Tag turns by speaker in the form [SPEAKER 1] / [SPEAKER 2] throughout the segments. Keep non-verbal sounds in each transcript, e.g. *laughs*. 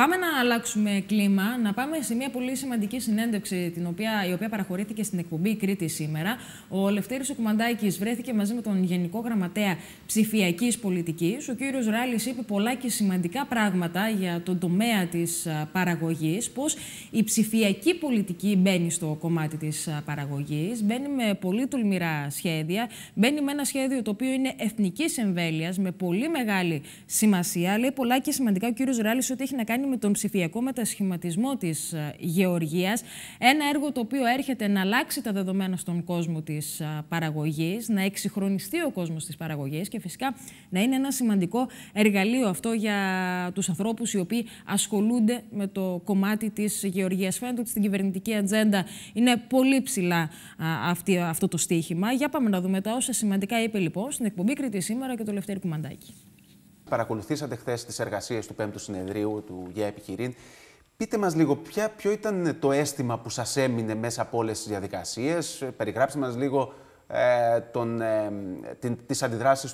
[SPEAKER 1] Πάμε να αλλάξουμε κλίμα, να πάμε σε μια πολύ σημαντική συνέντευξη την οποία, η οποία παραχωρήθηκε στην εκπομπή Κρήτη σήμερα. Ο Λευτέρης Οκουμαντάκης βρέθηκε μαζί με τον Γενικό Γραμματέα ψηφιακής πολιτικής. Ο κύριος Ράλης είπε πολλά και σημαντικά πράγματα για τον τομέα της παραγωγής πω η ψηφιακή πολιτική μπαίνει στο κομμάτι της παραγωγής. μπαίνει με πολύ τολμηρά σχέδια, μπαίνει με ένα σχέδιο το οποίο είναι εθνικής εμβέλειας, με πολύ μεγάλη σημασία. Λέει πολλά και σημαντικά ο κύριος Ράλης ότι έχει να κάνει με τον ψηφιακό μετασχηματισμό της ε, γεωργίας. Ένα έργο το οποίο έρχεται να αλλάξει τα δεδομένα στον κόσμο της ε, παραγωγής, να εξυγχρονιστεί ο κόσμος της παραγωγής και φυσικά να είναι ένα σημαντικό εργαλείο αυτό για τους ανθρώπους οι οποίοι ασχολούνται με το κομμάτι της γεωργίας. Φαίνεται ότι στην κυβερνητική ατζέντα είναι πολύ ψηλά αυτό το στίχημα. Για πάμε να δούμε τα όσα σημαντικά είπε λοιπόν στην εκπομπή Κρήτη σήμερα και το Λευτέρη Κουμαντάκη
[SPEAKER 2] παρακολουθήσατε χθες τις εργασίες του 5ου συνεδρίου του ΓΕΑ Επιχειρήν. Πείτε μας λίγο ποια, ποιο ήταν το αίσθημα που σας έμεινε μέσα από όλες τις διαδικασίες. Περιγράψτε μας λίγο ε, τον, ε,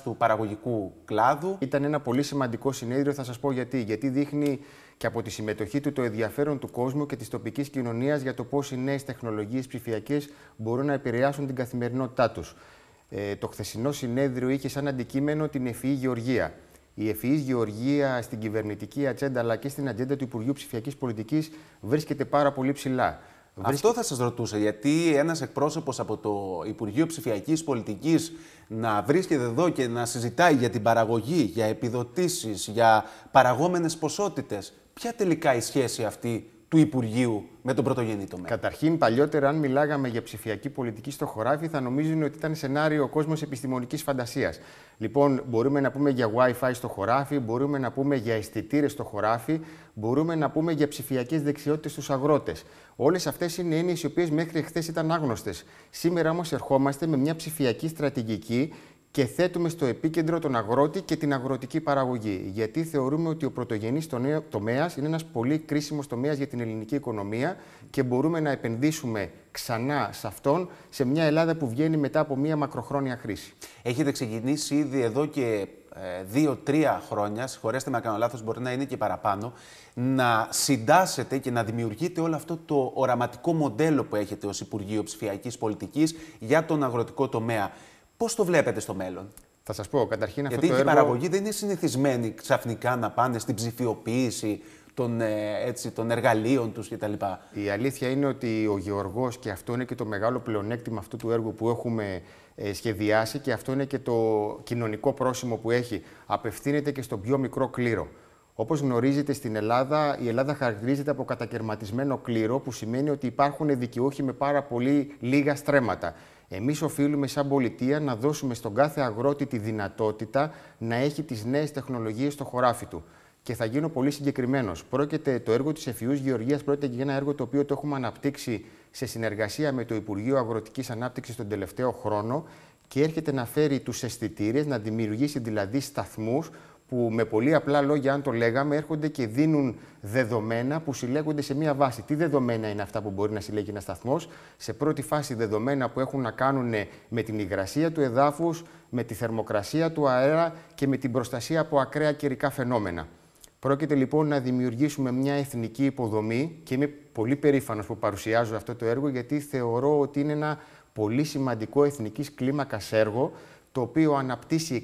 [SPEAKER 1] του παραγωγικού κλάδου. Ήταν ένα πολύ σημαντικό συνέδριο, θα σας πω γιατί. Γιατί δείχνει και από τη συμμετοχή του το ενδιαφέρον του κόσμου και της τοπικής κοινωνίας για το πώς οι νέες τεχνολογίες ψηφιακές μπορούν να επηρεάσουν την καθημερινότητά τους. Ε, το χθεσινό συνέδριο είχε σαν αντικείμενο την ευφυή γεωργία. Η ευφυή γεωργία στην κυβερνητική ατζέντα αλλά και στην ατζέντα του Υπουργείου Ψηφιακής Πολιτικής βρίσκεται πάρα πολύ ψηλά. Αυτό θα σας
[SPEAKER 2] ρωτούσα, γιατί ένας εκπρόσωπος από το Υπουργείο Ψηφιακής Πολιτικής να βρίσκεται εδώ και να συζητάει για την παραγωγή, για επιδοτήσεις, για παραγόμενες ποσότητες. Ποια
[SPEAKER 1] τελικά η σχέση αυτή του Υπουργείου με τον πρωτογενή τομέα. Καταρχήν, παλιότερα, αν μιλάγαμε για ψηφιακή πολιτική στο χωράφι, θα νομίζουν ότι ήταν σενάριο ο κόσμος επιστημονικής φαντασίας. Λοιπόν, μπορούμε να πούμε για WiFi στο χωράφι, μπορούμε να πούμε για αισθητήρες στο χωράφι, μπορούμε να πούμε για ψηφιακές δεξιότητες στους αγρότες. Όλες αυτές είναι έννοιες οι οποίες μέχρι χθες ήταν άγνωστες. Σήμερα όμως ερχόμαστε με μια ψηφιακή στρατηγική και θέτουμε στο επίκεντρο τον αγρότη και την αγροτική παραγωγή. Γιατί θεωρούμε ότι ο πρωτογενής τομέας είναι ένας πολύ κρίσιμος τομέας για την ελληνική οικονομία και μπορούμε να επενδύσουμε ξανά σε αυτόν σε μια Ελλάδα που βγαίνει μετά από μια μακροχρόνια χρήση. Έχετε ξεκινήσει ήδη
[SPEAKER 2] εδώ και ε, δύο-τρία χρόνια, συγχωρέστε με να κάνω λάθος, μπορεί να είναι και παραπάνω, να συντάσσετε και να δημιουργείτε όλο αυτό το οραματικό μοντέλο που έχετε ως Υπουργείο Ψηφιακής Πολιτικής για τον αγροτικό τομέα. Πώς το βλέπετε στο μέλλον. Θα σας πω
[SPEAKER 1] καταρχήν αυτό Γιατί το έργο. η παραγωγή
[SPEAKER 2] δεν είναι συνηθισμένη ξαφνικά να πάνε στην ψηφιοποίηση των,
[SPEAKER 1] ε, έτσι, των εργαλείων τους κτλ. Η αλήθεια είναι ότι ο Γεωργός, και αυτό είναι και το μεγάλο πλεονέκτημα αυτού του έργου που έχουμε ε, σχεδιάσει, και αυτό είναι και το κοινωνικό πρόσημο που έχει, απευθύνεται και στον πιο μικρό κλήρο. Όπως γνωρίζετε στην Ελλάδα, η Ελλάδα χαρακτηρίζεται από κατακαιρματισμένο κλήρο, που σημαίνει ότι υπάρχουν δικαιούχοι με πάρα πολύ λίγα στρέμματα. Εμείς οφείλουμε σαν πολιτεία να δώσουμε στον κάθε αγρότη τη δυνατότητα να έχει τις νέες τεχνολογίες στο χωράφι του. Και θα γίνω πολύ συγκεκριμένος. Πρόκειται το έργο της Εφηού Γεωργίας, πρόκειται για ένα έργο το οποίο το έχουμε αναπτύξει σε συνεργασία με το Υπουργείο Αγροτικής Ανάπτυξης τον τελευταίο χρόνο και έρχεται να φέρει τους αισθητήρες, να δημιουργήσει δηλαδή σταθμούς που με πολύ απλά λόγια, αν το λέγαμε, έρχονται και δίνουν δεδομένα που συλλέγονται σε μία βάση. Τι δεδομένα είναι αυτά που μπορεί να συλλέγει ένας σταθμός, σε πρώτη φάση δεδομένα που έχουν να κάνουν με την υγρασία του εδάφους, με τη θερμοκρασία του αέρα και με την προστασία από ακραία καιρικά φαινόμενα. Πρόκειται λοιπόν να δημιουργήσουμε μια εθνική υποδομή και είμαι πολύ περήφανος που παρουσιάζω αυτό το έργο, γιατί θεωρώ ότι είναι ένα πολύ σημαντικό εθνικής κλίμακας έργο το οποίο αναπτύσσει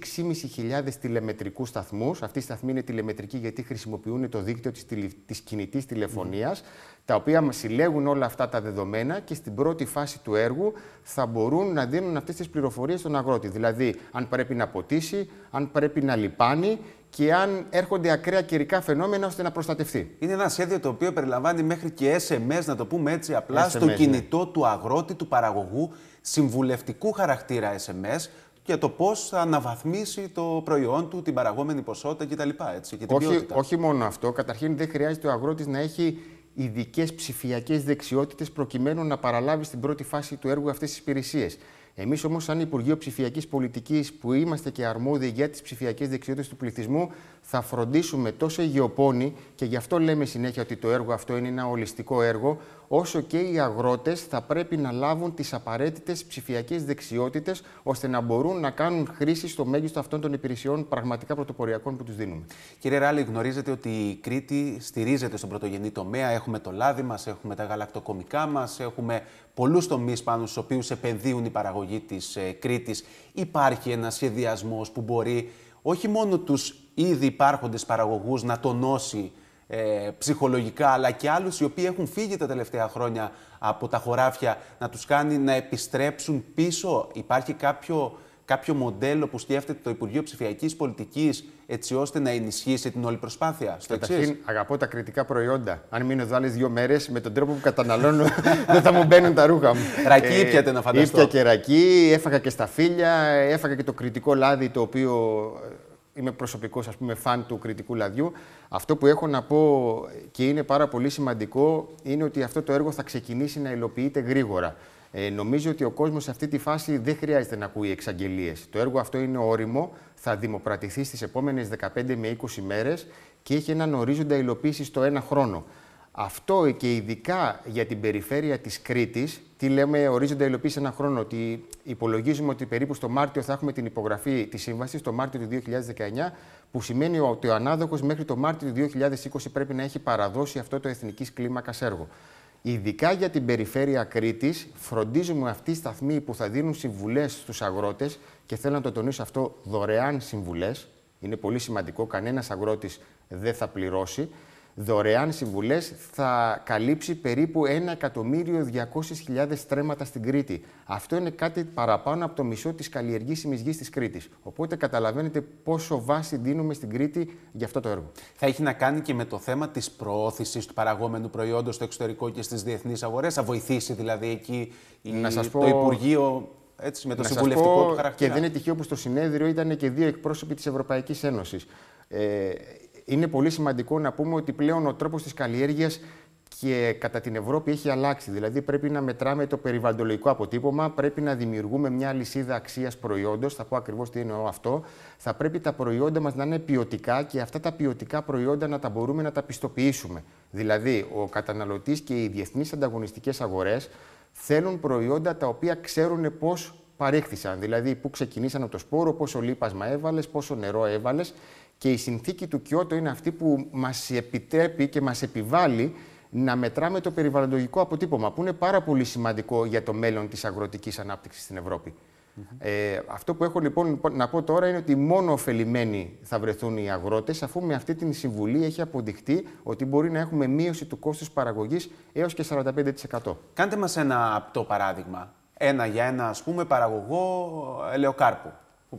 [SPEAKER 1] 6.500 τηλεμετρικούς σταθμούς. Αυτή η σταθμή είναι τηλεμετρική γιατί χρησιμοποιούν το δίκτυο της, τηλε... της κινητής τηλεφωνίας, τα οποία συλλέγουν όλα αυτά τα δεδομένα και στην πρώτη φάση του έργου θα μπορούν να δίνουν αυτές τις πληροφορίες στον αγρότη. Δηλαδή, αν πρέπει να ποτίσει, αν πρέπει να λιπάνει και αν έρχονται ακραία καιρικά φαινόμενα ώστε να προστατευτεί.
[SPEAKER 2] Είναι ένα σχέδιο το οποίο περιλαμβάνει μέχρι και SMS, να το πούμε έτσι απλά, SMS, στο ναι. κινητό του αγρότη, του παραγωγού, συμβουλευτικού χαρακτήρα SMS, και το πώς θα αναβαθμίσει το προϊόν του, την παραγόμενη ποσότητα κτλ. Έτσι, και όχι,
[SPEAKER 1] όχι μόνο αυτό. Καταρχήν, δεν χρειάζεται ο αγρότης να έχει ειδικές ψηφιακές δεξιότητες προκειμένου να παραλάβει στην πρώτη φάση του έργου αυτές τις υπηρεσίες. Εμείς όμως, σαν Υπουργείο Ψηφιακής Πολιτικής, που είμαστε και αρμόδιοι για τις ψηφιακές δεξιότητες του πληθυσμού, θα φροντίσουμε τόσο οι γεωπόνοι, και γι' αυτό λέμε συνέχεια ότι το έργο αυτό είναι ένα ολιστικό έργο, όσο και οι αγρότες θα πρέπει να λάβουν τις απαραίτητες ψηφιακές δεξιότητες, ώστε να μπορούν να κάνουν χρήση στο μέγιστο αυτών των υπηρεσιών πραγματικά πρωτοποριακών που τους δίνουμε. Κύριε
[SPEAKER 2] Ράλη, γνωρίζετε ότι η Κρήτη στηρίζεται στον πρωτογενή τομέα. Έχουμε το λάδι μας, έχουμε τα γαλακτοκομικά μας, έχουμε πολλούς τομείς πάνω στους οποίους επενδύουν η παραγωγή της ε, Κρήτης. Υπάρχει ένα σχεδιασμός που μπορεί όχι μόνο τους ήδη υπάρχοντες παραγωγούς να τονώσει ε, ψυχολογικά, αλλά και άλλους οι οποίοι έχουν φύγει τα τελευταία χρόνια από τα χωράφια, να τους κάνει να επιστρέψουν πίσω. Υπάρχει κάποιο κάποιο μοντέλο που σκέφτεται το Υπουργείο Ψηφιακής Πολιτικής, έτσι ώστε να ενισχύσει την όλη προσπάθεια. Στο Καταρχήν, αγαπώ τα κριτικά
[SPEAKER 1] προϊόντα. Αν μείνω εδώ άλλες δύο μέρες, με τον τρόπο που καταναλώνω, *laughs* δεν θα μου μπαίνουν τα ρούχα μου. Ρακί ε, ήπιατε να φανταστώ. Ήπια και ρακί, έφαγα και στα φίλια, έφαγα και το κριτικό λάδι το οποίο ε, είμαι προσωπικός ας πούμε φαν του κριτικού λαδιού. Αυτό που έχω να πω και είναι πάρα πολύ σημαντικό είναι ότι αυτό το έργο θα ξεκινήσει να υλοποιείται γρήγορα. Ε, νομίζω ότι ο κόσμος σε αυτή τη φάση δεν χρειάζεται να ακούει εξαγγελίες. Το έργο αυτό είναι όριμο, θα δημοπρατηθεί στις επόμενες 15 με 20 μέρες και έχει έναν ορίζοντα υλοποίησης το ένα χρόνο. Αυτό και ειδικά για την περιφέρεια της Κρήτης, τι λέμε ορίζοντα υλοποίηση ένα χρόνο, ότι υπολογίζουμε ότι περίπου στο Μάρτιο θα έχουμε την υπογραφή της σύμβασης, το Μάρτιο του 2019, που σημαίνει ότι ο ανάδοχος μέχρι το Μάρτιο του 2020 πρέπει να έχει παραδώσει αυτό το εθνικής κλίμακας έργο. Ειδικά για την περιφέρεια Κρήτης, φροντίζουμε αυτή οι σταθμοί που θα δίνουν συμβουλές στους αγρότες και θέλω να το τονίσω αυτό δωρεάν συμβουλές. Είναι πολύ σημαντικό, κανένας αγρότης δεν θα πληρώσει δωρεάν συμβουλές θα καλύψει περίπου 1.200.000 στρέμματα στην Κρήτη. Αυτό είναι κάτι παραπάνω από το μισό της καλλιεργήσιμης γης της Κρήτης. Οπότε καταλαβαίνετε πόσο βάση δίνουμε στην Κρήτη για αυτό το έργο. Θα έχει να κάνει και με το θέμα της
[SPEAKER 2] προώθησης του παραγόμενου προϊόντος στο εξωτερικό και στις διεθνείς Αγορές, Θα βοηθήσει δηλαδή εκεί να σας πω... το Υπουργείο έτσι, με το συμβουλευτικό του χαρακτήρα. Και δεν είναι
[SPEAKER 1] τυχαίο που στο συνέδριο ήταν και δύο εκπρόσωποι της Ευρωπαϊκής Ένωσης. Ε, είναι πολύ σημαντικό να πούμε ότι πλέον ο τρόπος της καλλιέργειας και κατά την Ευρώπη έχει αλλάξει. Δηλαδή, πρέπει να μετράμε το περιβαλλοντολογικό αποτύπωμα, πρέπει να δημιουργούμε μια λυσίδα αξίας προϊόντος. Θα πω ακριβώς τι εννοώ αυτό. Θα πρέπει τα προϊόντα μας να είναι ποιοτικά και αυτά τα ποιοτικά προϊόντα να τα μπορούμε να τα πιστοποιήσουμε. Δηλαδή, ο καταναλωτής και οι διεθνείς ανταγωνιστικές αγορές θέλουν προϊόντα τα οποία ξέρουν πώς παρέχθησαν. Δηλαδή, πού ξεκινήσαν από το σπόρο, πόσο λίπασμα έβαλες, πόσο νερό έβαλες και η συνθήκη του Κιώτο είναι αυτή που μας επιτρέπει και μας επιβάλλει να μετράμε το περιβαλλοντολογικό αποτύπωμα, που είναι πάρα πολύ σημαντικό για το μέλλον της αγροτικής ανάπτυξης στην Ευρώπη. ε, αυτό που έχω λοιπόν, λοιπόν να πω τώρα είναι ότι μόνο ωφελημένοι θα βρεθούν οι αγρότες, αφού με αυτή την συμβουλή έχει αποδειχτεί ότι μπορεί να έχουμε μείωση του κόστους παραγωγής έως και 45%. Κάντε μας ένα απτό παράδειγμα. Ένα για ένα, ας πούμε, παραγωγό ελαιοκάρπου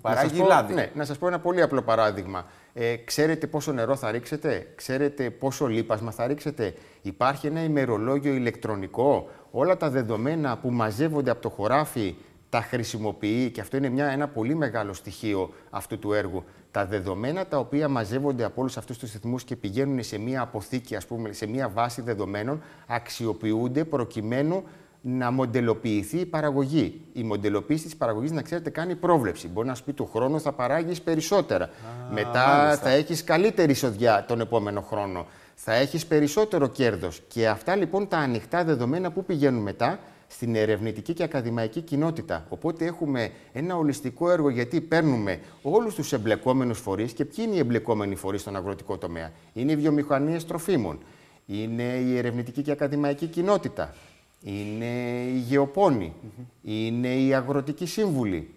[SPEAKER 1] να λάδι. Ναι, να σας πω ένα πολύ απλό παράδειγμα. Ε, ξέρετε πόσο νερό θα ρίξετε, ξέρετε πόσο λίπασμα θα ρίξετε. Υπάρχει ένα ημερολόγιο ηλεκτρονικό. Όλα τα δεδομένα που μαζεύονται από το χωράφι τα χρησιμοποιεί και αυτό είναι μια, ένα πολύ μεγάλο στοιχείο αυτού του έργου. Τα δεδομένα τα οποία μαζεύονται από όλους αυτούς τους ρυθμούς και πηγαίνουν σε μια αποθήκη, ας πούμε, σε μια βάση δεδομένων, αξιοποιούνται προκειμένου να μοντελοποιηθεί η παραγωγή. Η μοντελοποίηση της παραγωγής, να ξέρετε, κάνει πρόβλεψη. Μπορεί να σου πει του χρόνου θα παράγεις περισσότερα. Μετά θα έχεις καλύτερη εισοδιά τον επόμενο χρόνο. Θα έχεις περισσότερο κέρδος. Και αυτά λοιπόν τα ανοιχτά δεδομένα που πηγαίνουν μετά στην ερευνητική και ακαδημαϊκή κοινότητα. Οπότε έχουμε ένα ολιστικό έργο γιατί παίρνουμε όλους τους εμπλεκόμενους φορείς. Και ποιοι είναι οι εμπλεκόμενοι φορείς στον αγροτικό τομέα, Είναι οι βιομηχανίες τροφίμων, είναι η ερευνητική και ακαδημαϊκή κοινότητα, είναι οι γεωπονοι είναι οι αγροτικοί σύμβουλοι,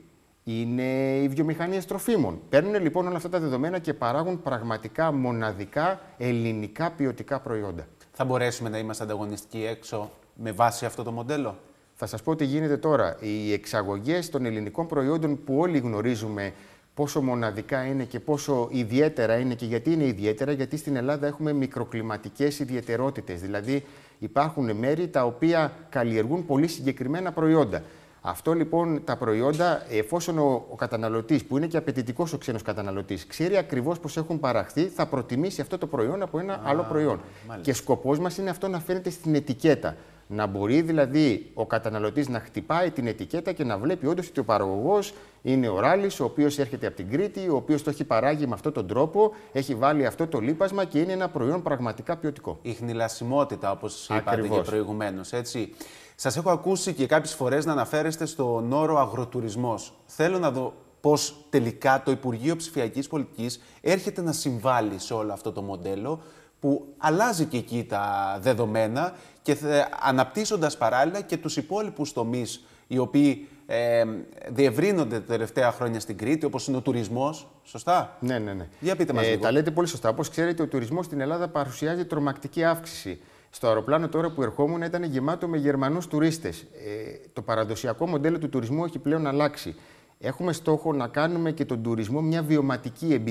[SPEAKER 1] είναι οι βιομηχανίες τροφίμων. Παίρνουν λοιπόν όλα αυτά τα δεδομένα και παράγουν πραγματικά μοναδικά ελληνικά ποιοτικά προϊόντα. Θα μπορέσουμε να είμαστε ανταγωνιστικοί έξω με βάση αυτό το μοντέλο. Θα σας πω τι γίνεται τώρα. Οι εξαγωγές των ελληνικών προϊόντων που όλοι γνωρίζουμε πόσο μοναδικά είναι και πόσο ιδιαίτερα είναι και γιατί είναι ιδιαίτερα, γιατί στην Ελλάδα έχουμε μικροκλιματικές ιδιαιτερότητες. Δηλαδή, Υπάρχουν μέρη τα οποία καλλιεργούν πολύ συγκεκριμένα προϊόντα. Αυτό λοιπόν τα προϊόντα, εφόσον ο, ο καταναλωτής, που είναι και απαιτητικός ο ξένος καταναλωτής, ξέρει ακριβώς πώς έχουν παραχθεί, θα προτιμήσει αυτό το προϊόν από ένα άλλο προϊόν. Και σκοπός μας είναι αυτό να φαίνεται στην ετικέτα. Να μπορεί δηλαδή ο καταναλωτής να χτυπάει την ετικέτα και να βλέπει όντως ότι ο παραγωγός είναι ο Ράλης, ο οποίος έρχεται από την Κρήτη, ο οποίος το έχει παράγει με αυτόν τον τρόπο, έχει βάλει αυτό το λίπασμα και είναι ένα προϊόν πραγματικά ποιοτικό.
[SPEAKER 2] Η χνηλασιμότητα, όπως είπατε και προηγουμένω. Σας έχω ακούσει και κάποιες φορές να αναφέρεστε στον όρο αγροτουρισμός. Θέλω να δω πώς τελικά το Υπουργείο Ψηφιακής Πολιτικής έρχεται να συμβάλλει σε όλο αυτό το μοντέλο που αλλάζει και εκεί τα δεδομένα και αναπτύσσοντας παράλληλα και τους υπόλοιπους τομείς οι οποίοι ε, διευρύνονται τα τελευταία χρόνια στην Κρήτη, όπως είναι ο τουρισμός,
[SPEAKER 1] σωστά. Ναι, ναι, ναι. Για πείτε μας ε, λίγο. Τα λέτε πολύ σωστά. Όπως ξέρετε, ο τουρισμός στην Ελλάδα παρουσιάζει τρομακτική αύξηση. Στο αεροπλάνο τώρα που ερχόμουν ήταν γεμάτο με Γερμανούς τουρίστες. Ε, το παραδοσιακό μοντέλο του τουρισμού έχει πλέον αλλάξει. Έχουμε στόχο να κάνουμε και τον τουρισμό μια βιωματική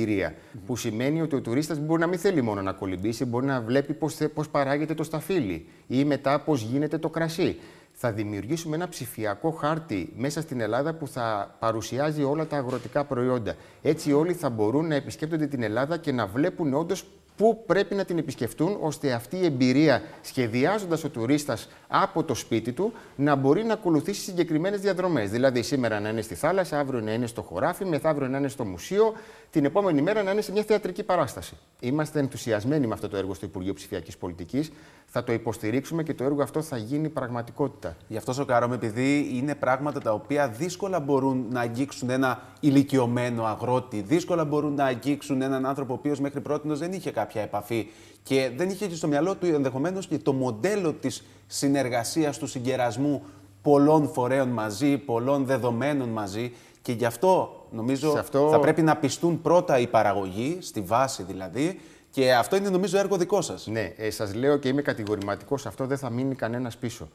[SPEAKER 1] Που σημαίνει ότι ο τουρίστας μπορεί να μην θέλει μόνο να κολυμπήσει, μπορεί να βλέπει πώς παράγεται το σταφύλι ή μετά πώς γίνεται το κρασί. Θα δημιουργήσουμε ένα ψηφιακό χάρτη μέσα στην Ελλάδα που θα παρουσιάζει όλα τα αγροτικά προϊόντα. Έτσι, όλοι θα μπορούν να επισκέπτονται την Ελλάδα και να βλέπουν όντως πού πρέπει να την επισκεφτούν, ώστε αυτή η εμπειρία, σχεδιάζοντας ο τουρίστας από το σπίτι του, να μπορεί να ακολουθήσει συγκεκριμένες διαδρομές. Δηλαδή, σήμερα να είναι στη θάλασσα, αύριο να είναι στο χωράφι, μεθαύριο να είναι στο μουσείο, την επόμενη μέρα να είναι σε μια θεατρική παράσταση. Είμαστε ενθουσιασμένοι με αυτό το έργο στο Υπουργείο Ψηφιακής Πολιτικής. Θα το υποστηρίξουμε και το έργο αυτό θα γίνει πραγματικότητα. Γι' αυτό σοκάρομαι, επειδή
[SPEAKER 2] είναι πράγματα τα οποία δύσκολα μπορούν να αγγίξουν ένα ηλικιωμένο αγρότη, δύσκολα μπορούν να αγγίξουν έναν άνθρωπο ο οποίος μέχρι πρώτη δεν είχε κάποια επαφή και δεν είχε και στο μυαλό του ενδεχομένως και το μοντέλο της συνεργασίας, του συγκερασμού πολλών φορέων μαζί, πολλών δεδομένων μαζί. Και γι' αυτό νομίζω αυτό... θα πρέπει να πιστούν
[SPEAKER 1] πρώτα οι παραγωγοί, στη βάση δηλαδή. Και αυτό είναι νομίζω έργο δικό σας. Ναι, ε, σας λέω και είμαι κατηγορηματικός αυτό, δεν θα μείνει κανένας πίσω.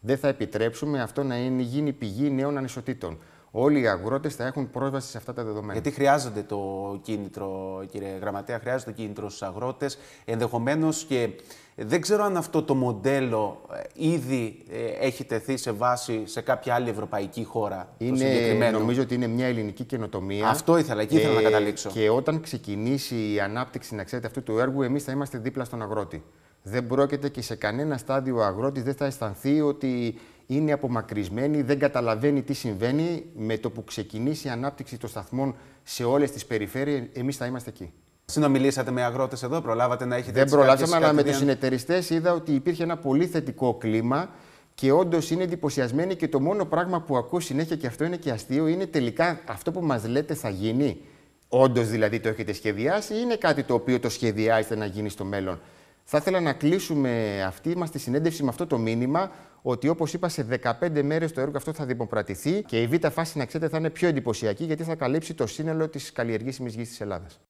[SPEAKER 1] Δεν θα επιτρέψουμε αυτό να γίνει πηγή νέων ανισοτήτων όλοι οι αγρότες θα έχουν πρόσβαση σε αυτά τα δεδομένα. Γιατί
[SPEAKER 2] χρειάζονται το κίνητρο, κύριε Γραμματέα, χρειάζεται το κίνητρο στους αγρότες. Ενδεχομένως και δεν ξέρω αν αυτό το μοντέλο ε, ήδη ε, έχει τεθεί σε βάση σε κάποια
[SPEAKER 1] άλλη ευρωπαϊκή χώρα. Είναι, νομίζω ότι είναι μια ελληνική καινοτομία. Αυτό ήθελα, εκεί ήθελα να ε, καταλήξω. Και όταν ξεκινήσει η ανάπτυξη, να ξέρετε, αυτού του έργου, εμείς θα είμαστε δίπλα στον αγρότη. Δεν πρόκειται και σε κανένα στάδιο ο αγρότης δεν θα αισθανθεί ότι είναι απομακρυσμένη, δεν καταλαβαίνει τι συμβαίνει. Με το που ξεκινήσει η ανάπτυξη των σταθμών σε όλες τις περιφέρειες, εμείς θα είμαστε εκεί. Συνομιλήσατε με αγρότες εδώ, προλάβατε να έχετε. Δεν προλάβαμε, αλλά με τους συνεταιριστές είδα ότι υπήρχε ένα πολύ θετικό κλίμα και όντως είναι εντυπωσιασμένοι. Και το μόνο πράγμα που ακούω συνέχεια, και αυτό είναι και αστείο, είναι τελικά αυτό που μας λέτε θα γίνει. Όντως δηλαδή το έχετε σχεδιάσει, ή είναι κάτι το οποίο το σχεδιάζετε να γίνει στο μέλλον. Θα ήθελα να κλείσουμε αυτή μας τη συνέντευξη με αυτό το μήνυμα ότι όπως είπα, σε 15 μέρες το έργο αυτό θα δημοπρατηθεί και η β' φάση, να ξέρετε, θα είναι πιο εντυπωσιακή γιατί θα καλύψει το σύνολο της καλλιεργήσιμης γης της Ελλάδας.